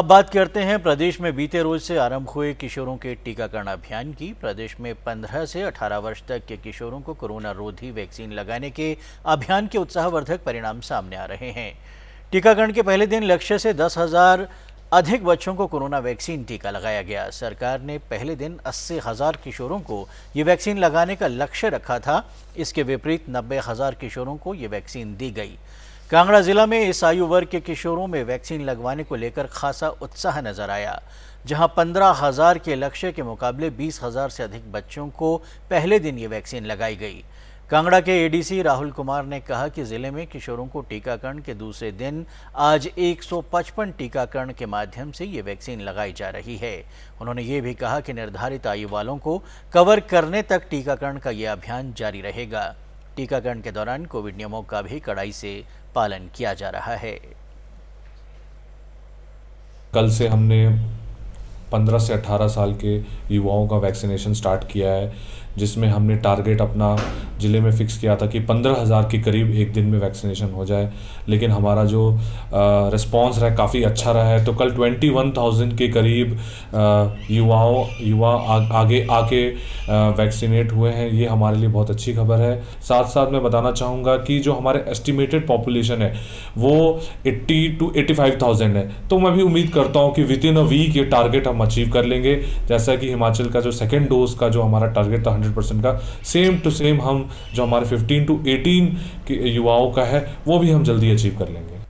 अब बात करते हैं प्रदेश में बीते रोज से आरंभ हुए किशोरों के टीकाकरण अभियान की प्रदेश में 15 से 18 वर्ष तक के किशोरों को कोरोना रोधी वैक्सीन लगाने के अभियान के उत्साहवर्धक परिणाम सामने आ रहे हैं टीकाकरण के पहले दिन लक्ष्य से दस हजार अधिक बच्चों को कोरोना वैक्सीन टीका लगाया गया सरकार ने पहले दिन अस्सी हजार किशोरों को ये वैक्सीन लगाने का लक्ष्य रखा था इसके विपरीत नब्बे हजार किशोरों को ये वैक्सीन दी गई कांगड़ा जिला में इस आयु वर्ग के किशोरों में वैक्सीन लगवाने को लेकर खासा उत्साह नजर आया जहां पंद्रह हजार के लक्ष्य के मुकाबले बीस हजार से अधिक बच्चों को पहले दिन ये वैक्सीन लगाई गई कांगड़ा के एडीसी राहुल कुमार ने कहा कि जिले में किशोरों को टीकाकरण के दूसरे दिन आज 155 टीकाकरण के माध्यम से ये वैक्सीन लगाई जा रही है उन्होंने ये भी कहा कि निर्धारित आयु वालों को कवर करने तक टीकाकरण का ये अभियान जारी रहेगा टीकाकरण के दौरान कोविड नियमों का भी कड़ाई से पालन किया जा रहा है कल से हमने पंद्रह से अठारह साल के युवाओं का वैक्सीनेशन स्टार्ट किया है जिसमें हमने टारगेट अपना ज़िले में फ़िक्स किया था कि पंद्रह हज़ार के करीब एक दिन में वैक्सीनेशन हो जाए लेकिन हमारा जो रिस्पॉन्स रहा काफ़ी अच्छा रहा है तो कल ट्वेंटी वन थाउजेंड के करीब युवाओं युवा आ, आगे आके वैक्सीनेट हुए हैं ये हमारे लिए बहुत अच्छी खबर है साथ साथ मैं बताना चाहूँगा कि जो हमारे एस्टिमेटेड पॉपुलेशन है वो eighty two eighty five thousand है तो मैं भी उम्मीद करता हूँ कि विद इन अ वीक ये टारगेट हम हम अचीव कर लेंगे जैसा कि हिमाचल का जो सेकेंड डोज का जो हमारा टारगेट था हंड्रेड परसेंट का सेम टू सेम हम जो हमारे फिफ्टीन टू एटीन के युवाओं का है वो भी हम जल्दी अचीव कर लेंगे